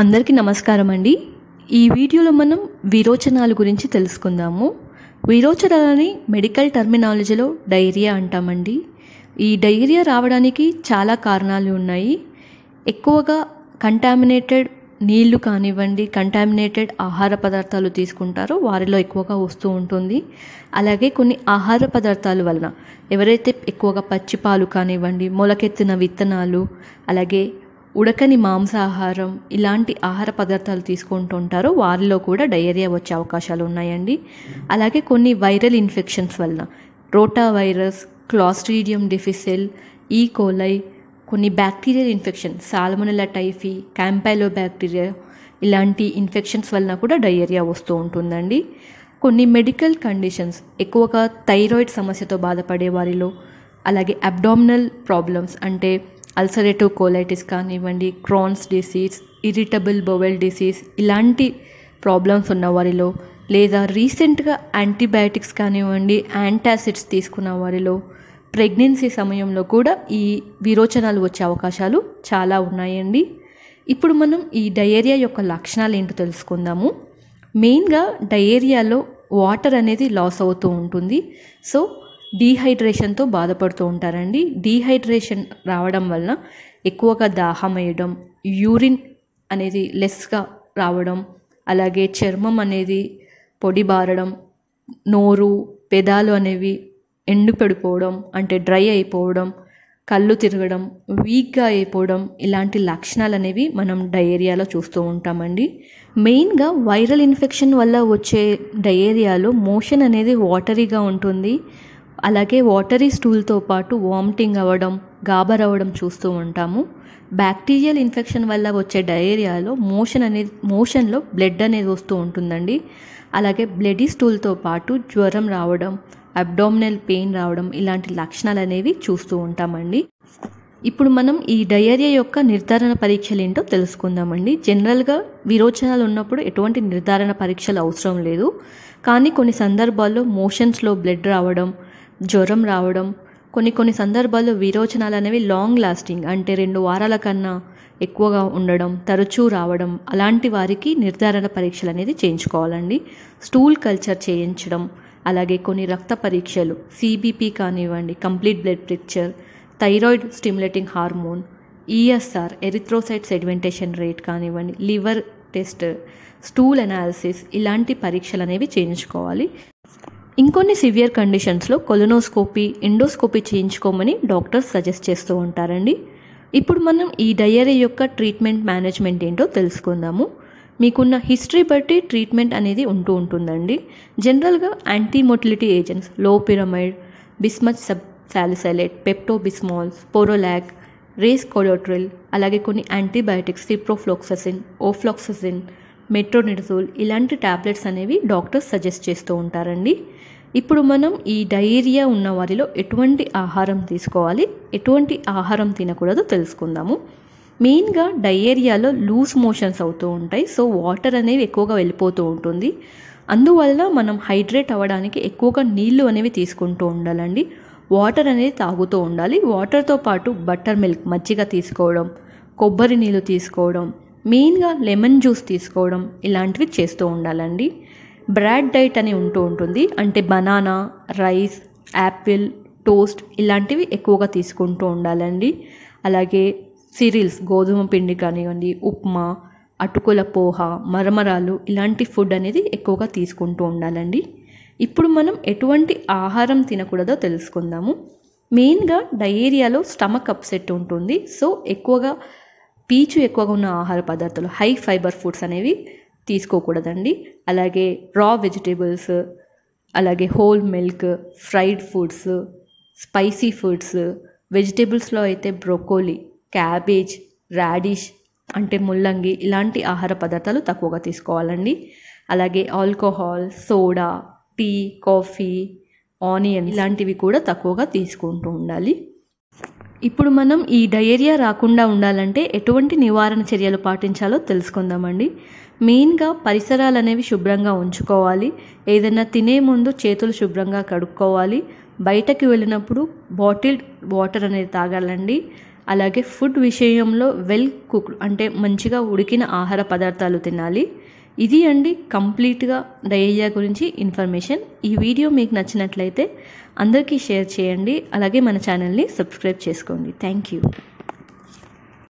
అందరికీ నమస్కారం అండి ఈ వీడియోలో మనం విరోచనాల గురించి తెలుసుకుందాము విరోచనాలని మెడికల్ టర్మినాలజీలో డైరియా అంటామండి ఈ డైరియా రావడానికి చాలా కారణాలు ఉన్నాయి ఎక్కువగా కంటామినేటెడ్ నీళ్లు కానివ్వండి కంటామినేటెడ్ ఆహార పదార్థాలు తీసుకుంటారో వారిలో ఎక్కువగా వస్తూ ఉంటుంది అలాగే కొన్ని ఆహార పదార్థాల వలన ఎవరైతే ఎక్కువగా పచ్చిపాలు కానివ్వండి మొలకెత్తిన విత్తనాలు అలాగే ఉడకని మాంసాహారం ఇలాంటి ఆహార పదార్థాలు ఉంటారో వారిలో కూడా డయేరియా వచ్చే అవకాశాలు ఉన్నాయండి అలాగే కొన్ని వైరల్ ఇన్ఫెక్షన్స్ వలన రోటా virus Clostridium difficile E coli కొన్ని బ్యాక్టీరియల్ ఇన్ఫెక్షన్ సాల్మనలా టైఫీ క్యాంపైలో బ్యాక్టీరియా ఇలాంటి ఇన్ఫెక్షన్స్ వలన కూడా డయేరియా వస్తూ ఉంటుందండి కొన్ని మెడికల్ కండిషన్స్ ఎక్కువగా థైరాయిడ్ సమస్యతో బాధపడే వారిలో అలాగే అబ్డామినల్ ప్రాబ్లమ్స్ అంటే అల్సరేటివ్ కోలైటిస్ కానివ్వండి Crohn's disease irritable bowel disease ఇలాంటి ప్రాబ్లమ్స్ ఉన్న వారిలో లేదా రీసెంట్గా యాంటీబయాటిక్స్ కానివ్వండి యాంటాసిడ్స్ తీసుకున్న వారిలో ప్రెగ్నెన్సీ సమయంలో కూడా ఈ విరోచనాలు వచ్చే అవకాశాలు చాలా ఉన్నాయండి ఇప్పుడు మనం ఈ డయేరియా యొక్క లక్షణాలు ఏంటో తెలుసుకుందాము మెయిన్గా డయేరియాలో వాటర్ అనేది లాస్ అవుతూ ఉంటుంది సో డీహైడ్రేషన్తో బాధపడుతూ ఉంటారండి డీహైడ్రేషన్ రావడం వలన ఎక్కువగా దాహం వేయడం యూరిన్ అనేది లెస్గా రావడం అలాగే చర్మం అనేది పొడి బారడం నోరు పెదాలు అనేవి ఎండు పెడిపోవడం అంటే డ్రై అయిపోవడం కళ్ళు తిరగడం వీక్గా అయిపోవడం ఇలాంటి లక్షణాలు అనేవి మనం డయేరియాలో చూస్తూ ఉంటామండి మెయిన్గా వైరల్ ఇన్ఫెక్షన్ వల్ల వచ్చే డయేరియాలో మోషన్ అనేది వాటరీగా ఉంటుంది అలాగే వాటరీ స్టూల్తో పాటు వామిటింగ్ అవ్వడం గాబర్ అవ్వడం చూస్తూ ఉంటాము బ్యాక్టీరియల్ ఇన్ఫెక్షన్ వల్ల వచ్చే డయేరియాలో మోషన్ అనేది మోషన్లో బ్లడ్ అనేది వస్తూ ఉంటుందండి అలాగే బ్లడీ స్టూల్తో పాటు జ్వరం రావడం అబ్డామినల్ పెయిన్ రావడం ఇలాంటి లక్షణాలు అనేవి చూస్తూ ఉంటామండి ఇప్పుడు మనం ఈ డయేరియా యొక్క నిర్ధారణ పరీక్షలు ఏంటో తెలుసుకుందామండి జనరల్గా విరోచనాలు ఉన్నప్పుడు ఎటువంటి నిర్ధారణ పరీక్షలు అవసరం లేదు కానీ కొన్ని సందర్భాల్లో మోషన్స్లో బ్లడ్ రావడం జ్వరం రావడం కొన్ని కొన్ని సందర్భాల్లో విరోచనాలు అనేవి లాంగ్ లాస్టింగ్ అంటే రెండు వారాల కన్నా ఎక్కువగా ఉండడం తరచూ రావడం అలాంటి వారికి నిర్ధారణ పరీక్షలు అనేది చేయించుకోవాలండి స్టూల్ కల్చర్ చేయించడం అలాగే కొన్ని రక్త పరీక్షలు సిబిపి కానివ్వండి complete blood picture thyroid stimulating hormone ESR erythrocyte sedimentation rate కానివ్వండి లివర్ టెస్ట్ స్టూల్ అనాలిసిస్ ఇలాంటి పరీక్షలు అనేవి చేయించుకోవాలి ఇంకొన్ని సివియర్ కండిషన్స్లో కొలనోస్కోపీ ఎండోస్కోపీ చేయించుకోమని డాక్టర్స్ సజెస్ట్ చేస్తూ ఉంటారండి ఇప్పుడు మనం ఈ డయరీ యొక్క ట్రీట్మెంట్ మేనేజ్మెంట్ ఏంటో తెలుసుకుందాము మీకున్న హిస్టరీ బట్టి ట్రీట్మెంట్ అనేది ఉంటూ ఉంటుందండి జనరల్గా antimotility agents loperamide bismuth subsalicylate Pepto Bismols పోరోలాక్ రేస్ కొడోట్రిల్ అలాగే కొన్ని యాంటీబయాటిక్స్ సిప్రోఫ్లోక్ససిన్ ఓఫ్లాక్ససిన్ మెట్రోనిడజోల్ ఇలాంటి ట్యాబ్లెట్స్ అనేవి డాక్టర్స్ సజెస్ట్ చేస్తూ ఉంటారండి ఇప్పుడు మనం ఈ డైరియా ఉన్న వారిలో ఎటువంటి ఆహారం తీసుకోవాలి ఎటువంటి ఆహారం తినకూడదు తెలుసుకుందాము మెయిన్గా డయేరియాలో లూజ్ మోషన్స్ అవుతూ ఉంటాయి సో వాటర్ అనేవి ఎక్కువగా వెళ్ళిపోతూ ఉంటుంది అందువల్ల మనం హైడ్రేట్ అవ్వడానికి ఎక్కువగా నీళ్లు అనేవి తీసుకుంటూ ఉండాలండి వాటర్ అనేది తాగుతూ ఉండాలి వాటర్తో పాటు బటర్ మిల్క్ మజ్జిగ తీసుకోవడం కొబ్బరి నీళ్ళు తీసుకోవడం మెయిన్గా లెమన్ జ్యూస్ తీసుకోవడం ఇలాంటివి చేస్తూ ఉండాలండి బ్రాడ్ డైట్ అని ఉంటూ ఉంటుంది అంటే బనానా రైస్ యాపిల్ టోస్ట్ ఇలాంటివి ఎక్కువగా తీసుకుంటూ ఉండాలండి అలాగే సిరిల్స్ గోధుమ పిండి కానివ్వండి ఉప్మా అటుకుల పోహ మరమరాలు ఇలాంటి ఫుడ్ అనేది ఎక్కువగా తీసుకుంటూ ఉండాలండి ఇప్పుడు మనం ఎటువంటి ఆహారం తినకూడదో తెలుసుకుందాము మెయిన్గా డయేరియాలో స్టమక్ అప్సెట్ ఉంటుంది సో ఎక్కువగా పీచు ఎక్కువగా ఉన్న ఆహార పదార్థాలు హై ఫైబర్ ఫుడ్స్ అనేవి తీసుకోకూడదండి అలాగే రా వెజిటేబుల్స్ అలాగే whole milk fried foods spicy foods వెజిటేబుల్స్లో అయితే బ్రొకోలీ క్యాబేజ్ రాడిష్ అంటే ముల్లంగి ఇలాంటి ఆహార పదార్థాలు తక్కువగా తీసుకోవాలండి అలాగే alcohol soda tea coffee onion ఇలాంటివి కూడా తక్కువగా తీసుకుంటూ ఉండాలి ఇప్పుడు మనం ఈ డయేరియా రాకుండా ఉండాలంటే ఎటువంటి నివారణ చర్యలు పాటించాలో తెలుసుకుందామండి మెయిన్గా పరిసరాలు అనేవి శుభ్రంగా ఉంచుకోవాలి ఏదైనా తినే ముందు చేతులు శుభ్రంగా కడుక్కోవాలి బయటకు వెళ్ళినప్పుడు బాటిల్డ్ వాటర్ అనేది తాగాలండి అలాగే ఫుడ్ విషయంలో వెల్ కుక్ అంటే మంచిగా ఉడికిన ఆహార పదార్థాలు తినాలి ఇది అండి కంప్లీట్గా డయేరియా గురించి ఇన్ఫర్మేషన్ ఈ వీడియో మీకు నచ్చినట్లయితే అందరికీ షేర్ చేయండి అలాగే మన ఛానల్ని సబ్స్క్రైబ్ చేసుకోండి థ్యాంక్ యూ